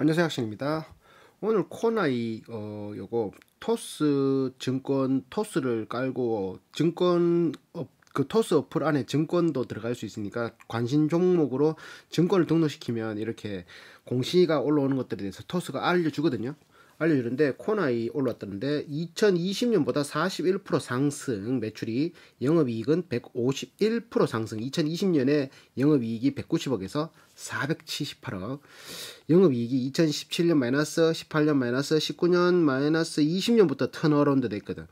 안녕하세요 학신입니다 오늘 코나이 어 요거 토스 증권 토스를 깔고 어, 증권 어, 그 토스 어플 안에 증권도 들어갈 수 있으니까 관심 종목으로 증권을 등록시키면 이렇게 공시가 올라오는 것들에 대해서 토스가 알려주거든요 알려주는데 코나이 올랐다는데 2020년보다 41% 상승 매출이 영업이익은 151% 상승 2020년에 영업이익이 190억에서 478억 영업이익이 2017년 마이너스 18년 마이너스 19년 마이너스 20년부터 턴어라운드 됐거든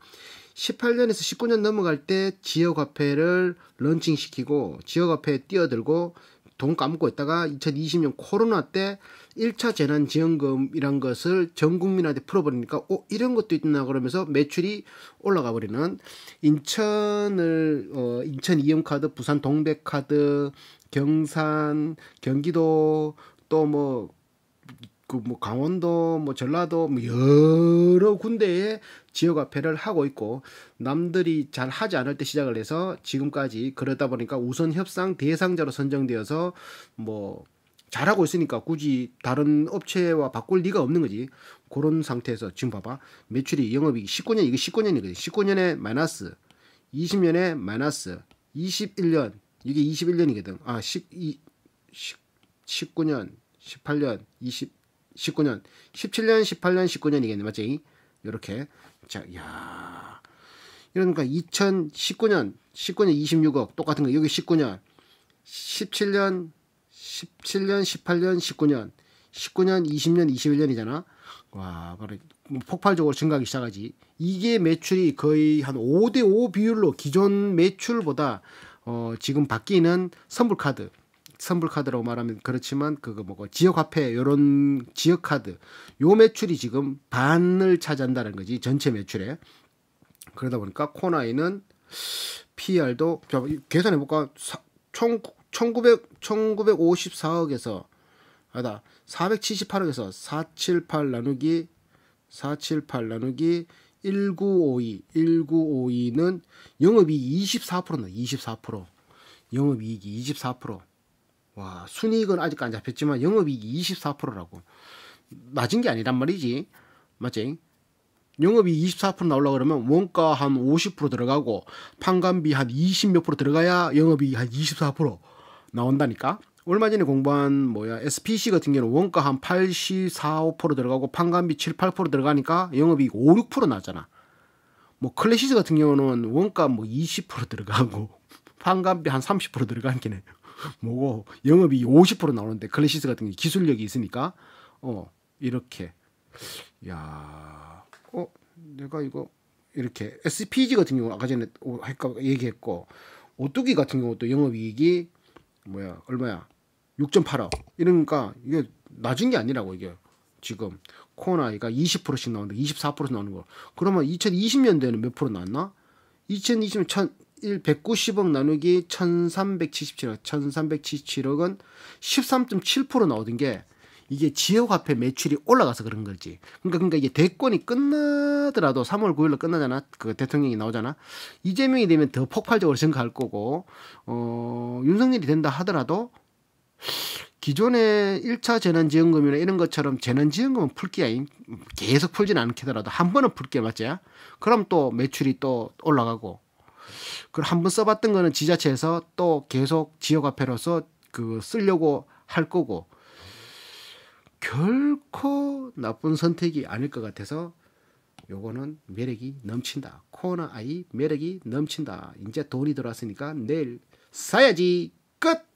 18년에서 19년 넘어갈 때 지역화폐를 런칭시키고 지역화폐에 뛰어들고 돈 까먹고 있다가 2020년 코로나 때 1차 재난지원금이란 것을 전 국민한테 풀어버리니까 어 이런 것도 있나 그러면서 매출이 올라가 버리는 인천을 어 인천 이용카드 부산 동백카드 경산 경기도 또뭐 그뭐 강원도 뭐 전라도 뭐 여러 군데에 지역 화폐를 하고 있고 남들이 잘 하지 않을 때 시작을 해서 지금까지 그러다 보니까 우선 협상 대상자로 선정되어서 뭐 잘하고 있으니까 굳이 다른 업체와 바꿀 리가 없는 거지. 그런 상태에서 지금 봐봐. 매출이 영업이익 19년 이거 19년이거든. 19년에 마이너스 20년에 마이너스 21년 이게 21년이거든. 아, 10, 19년, 18년, 20 19년, 17년, 18년, 19년이겠네. 맞지? 이렇게 자, 야. 이러니까 2019년, 19년 26억 똑같은 거. 여기 19년. 17년, 17년, 18년, 19년. 19년, 20년, 21년이잖아. 와, 바로 뭐 폭발적으로 증가하기 시작하지. 이게 매출이 거의 한 5대 5 비율로 기존 매출보다 어, 지금 바뀌는 선불카드 선불 카드라고 말하면 그렇지만 그거 뭐고 지역 화폐 요런 지역 카드 요 매출이 지금 반을 차지한다는 거지 전체 매출에 그러다 보니까 코나이는 PR도 계산해 볼까 총 1900, 1954억에서 아다 478억에서 478 나누기 478 나누기 1952 1952는 영업이익 24%는 24% 영업이익이 24% 와, 순이익은 아직까지 안 잡혔지만 영업이익이 24%라고. 낮은 게 아니란 말이지. 맞지? 영업이 24% 나오려고 그러면 원가 한 50% 들어가고 판관비 한 20몇 프로 들어가야 영업이 한 24% 나온다니까. 얼마 전에 공부한 뭐야 SPC 같은 경우는 원가 한 84, 5% 들어가고 판관비 7, 8% 들어가니까 영업이 5, 6% 나잖아. 뭐클래시즈 같은 경우는 원가 뭐 20% 들어가고 판관비 한 30% 들어가긴 해요. 뭐고 영업이 50% 나오는데 클래시스 같은 게 기술력이 있으니까 어 이렇게 야 어 내가 이거 이렇게 SPG 같은 경우 아까 전에 할까 얘기했고 오뚜기 같은 경우도 영업이익이 뭐야 얼마야 6.8억 이러니까 이게 낮은 게 아니라고 이게 지금 코나이가 20%씩 나오는데 24% 나오는 거 그러면 2020년대에는 몇 프로 나왔나? 2020년 1 190억 나누기 1377억 1377억 은 13.7%나 얻은 게 이게 지역화폐 매출이 올라가서 그런 거지. 그러니까 그러니까 이게 대권이 끝나더라도 3월 9일로 끝나잖아. 그 대통령이 나오잖아. 이재명이 되면 더 폭발적으로 증가할 거고 어 윤석열이 된다 하더라도 기존에 1차 재난지원금이나 이런 것처럼 재난지원금은 풀기야 계속 풀진않게더라도한 번은 풀게 맞지야. 그럼 또 매출이 또 올라가고 그걸 한번 써봤던 거는 지자체에서 또 계속 지역 화폐로서 그 쓰려고 할 거고 결코 나쁜 선택이 아닐 것 같아서 요거는 매력이 넘친다. 코너 아이 매력이 넘친다. 이제 돈이 들어왔으니까 내일 사야지. 끝.